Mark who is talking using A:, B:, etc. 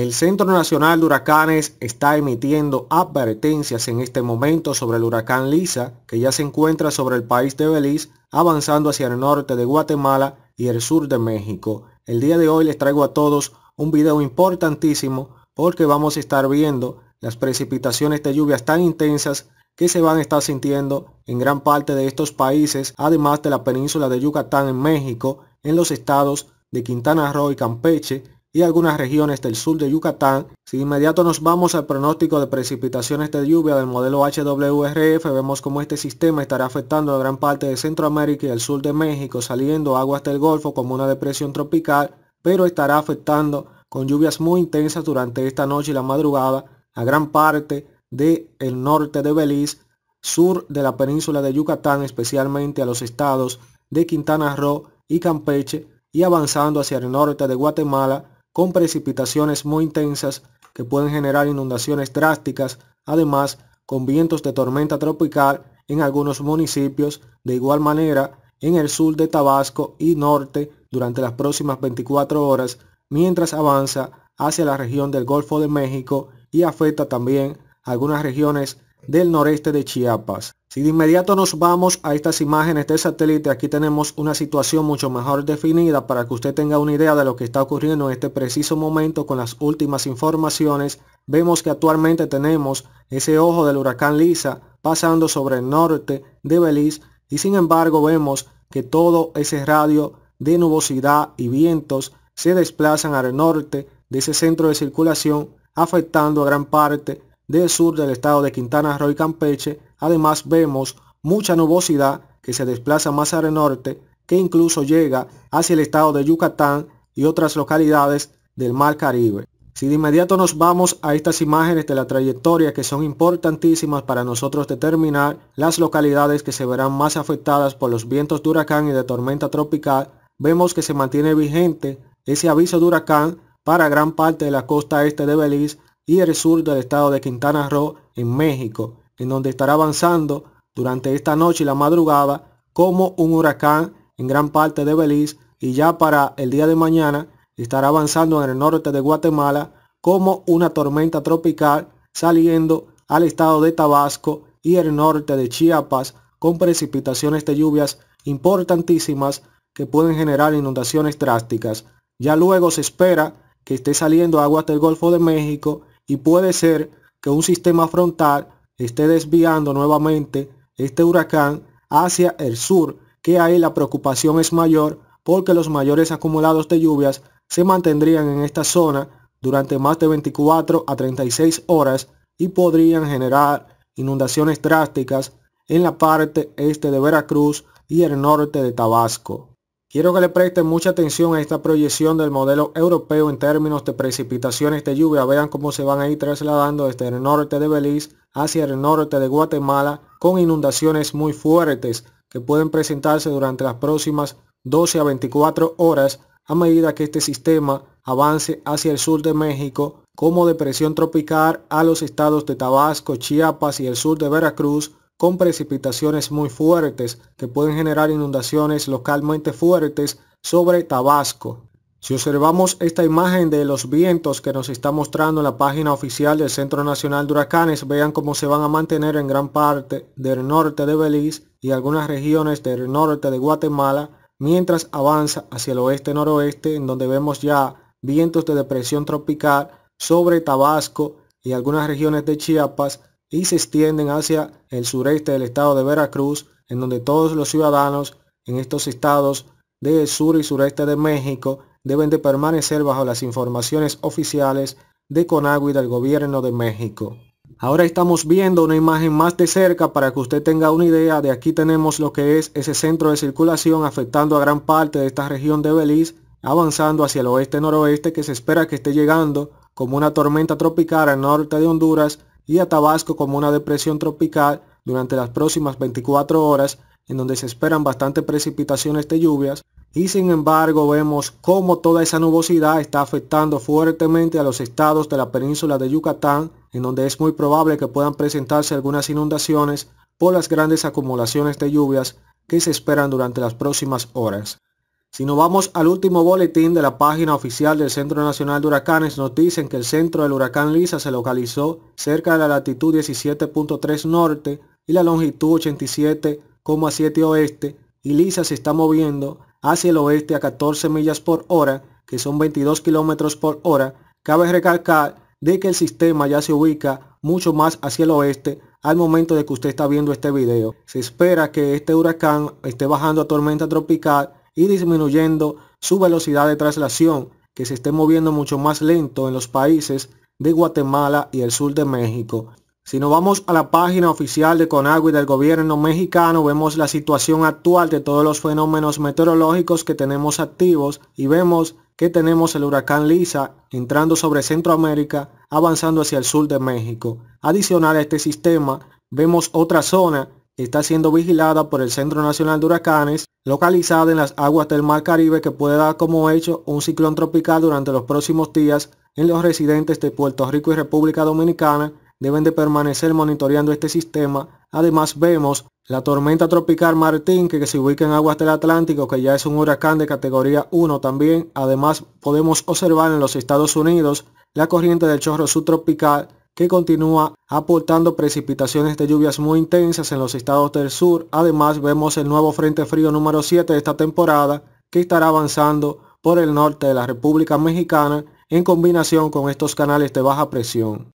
A: El Centro Nacional de Huracanes está emitiendo advertencias en este momento sobre el huracán Lisa, que ya se encuentra sobre el país de Belice, avanzando hacia el norte de Guatemala y el sur de México. El día de hoy les traigo a todos un video importantísimo porque vamos a estar viendo las precipitaciones de lluvias tan intensas que se van a estar sintiendo en gran parte de estos países, además de la península de Yucatán en México, en los estados de Quintana Roo y Campeche, y algunas regiones del sur de Yucatán. Si de inmediato nos vamos al pronóstico de precipitaciones de lluvia del modelo HWRF, vemos cómo este sistema estará afectando a gran parte de Centroamérica y el sur de México, saliendo aguas del Golfo como una depresión tropical, pero estará afectando con lluvias muy intensas durante esta noche y la madrugada a gran parte del norte de Belice, sur de la península de Yucatán, especialmente a los estados de Quintana Roo y Campeche, y avanzando hacia el norte de Guatemala, con precipitaciones muy intensas que pueden generar inundaciones drásticas, además con vientos de tormenta tropical en algunos municipios, de igual manera en el sur de Tabasco y norte durante las próximas 24 horas, mientras avanza hacia la región del Golfo de México y afecta también algunas regiones del noreste de Chiapas. Si de inmediato nos vamos a estas imágenes de satélite, aquí tenemos una situación mucho mejor definida para que usted tenga una idea de lo que está ocurriendo en este preciso momento con las últimas informaciones. Vemos que actualmente tenemos ese ojo del huracán Lisa pasando sobre el norte de Belice y sin embargo vemos que todo ese radio de nubosidad y vientos se desplazan al norte de ese centro de circulación afectando a gran parte del sur del estado de Quintana Roo y Campeche, además vemos mucha nubosidad que se desplaza más al norte, que incluso llega hacia el estado de Yucatán y otras localidades del Mar Caribe. Si de inmediato nos vamos a estas imágenes de la trayectoria que son importantísimas para nosotros determinar las localidades que se verán más afectadas por los vientos de huracán y de tormenta tropical, vemos que se mantiene vigente ese aviso de huracán para gran parte de la costa este de Belice, y el sur del estado de Quintana Roo en México, en donde estará avanzando durante esta noche y la madrugada como un huracán en gran parte de Belice y ya para el día de mañana estará avanzando en el norte de Guatemala como una tormenta tropical saliendo al estado de Tabasco y el norte de Chiapas con precipitaciones de lluvias importantísimas que pueden generar inundaciones drásticas. Ya luego se espera que esté saliendo aguas del Golfo de México y puede ser que un sistema frontal esté desviando nuevamente este huracán hacia el sur, que ahí la preocupación es mayor porque los mayores acumulados de lluvias se mantendrían en esta zona durante más de 24 a 36 horas y podrían generar inundaciones drásticas en la parte este de Veracruz y el norte de Tabasco. Quiero que le presten mucha atención a esta proyección del modelo europeo en términos de precipitaciones de lluvia. Vean cómo se van a ir trasladando desde el norte de Belice hacia el norte de Guatemala con inundaciones muy fuertes que pueden presentarse durante las próximas 12 a 24 horas a medida que este sistema avance hacia el sur de México como depresión tropical a los estados de Tabasco, Chiapas y el sur de Veracruz con precipitaciones muy fuertes que pueden generar inundaciones localmente fuertes sobre Tabasco. Si observamos esta imagen de los vientos que nos está mostrando en la página oficial del Centro Nacional de Huracanes, vean cómo se van a mantener en gran parte del norte de Belice y algunas regiones del norte de Guatemala, mientras avanza hacia el oeste-noroeste, en donde vemos ya vientos de depresión tropical sobre Tabasco y algunas regiones de Chiapas, y se extienden hacia el sureste del estado de Veracruz, en donde todos los ciudadanos en estos estados del sur y sureste de México deben de permanecer bajo las informaciones oficiales de Conagua y del gobierno de México. Ahora estamos viendo una imagen más de cerca para que usted tenga una idea de aquí tenemos lo que es ese centro de circulación afectando a gran parte de esta región de Belice, avanzando hacia el oeste-noroeste que se espera que esté llegando como una tormenta tropical al norte de Honduras y a Tabasco como una depresión tropical durante las próximas 24 horas, en donde se esperan bastantes precipitaciones de lluvias, y sin embargo vemos cómo toda esa nubosidad está afectando fuertemente a los estados de la península de Yucatán, en donde es muy probable que puedan presentarse algunas inundaciones por las grandes acumulaciones de lluvias que se esperan durante las próximas horas. Si nos vamos al último boletín de la página oficial del Centro Nacional de Huracanes, nos dicen que el centro del huracán Lisa se localizó cerca de la latitud 17.3 norte y la longitud 87,7 oeste y Lisa se está moviendo hacia el oeste a 14 millas por hora, que son 22 kilómetros por hora. Cabe recalcar de que el sistema ya se ubica mucho más hacia el oeste al momento de que usted está viendo este video. Se espera que este huracán esté bajando a tormenta tropical y disminuyendo su velocidad de traslación que se esté moviendo mucho más lento en los países de Guatemala y el sur de México. Si nos vamos a la página oficial de Conagua y del gobierno mexicano, vemos la situación actual de todos los fenómenos meteorológicos que tenemos activos y vemos que tenemos el huracán Lisa entrando sobre Centroamérica, avanzando hacia el sur de México. Adicional a este sistema, vemos otra zona está siendo vigilada por el Centro Nacional de Huracanes, localizada en las aguas del Mar Caribe que puede dar como hecho un ciclón tropical durante los próximos días en los residentes de Puerto Rico y República Dominicana deben de permanecer monitoreando este sistema. Además vemos la tormenta tropical Martín que se ubica en aguas del Atlántico que ya es un huracán de categoría 1 también. Además podemos observar en los Estados Unidos la corriente del chorro subtropical que continúa aportando precipitaciones de lluvias muy intensas en los estados del sur. Además, vemos el nuevo Frente Frío número 7 de esta temporada que estará avanzando por el norte de la República Mexicana en combinación con estos canales de baja presión.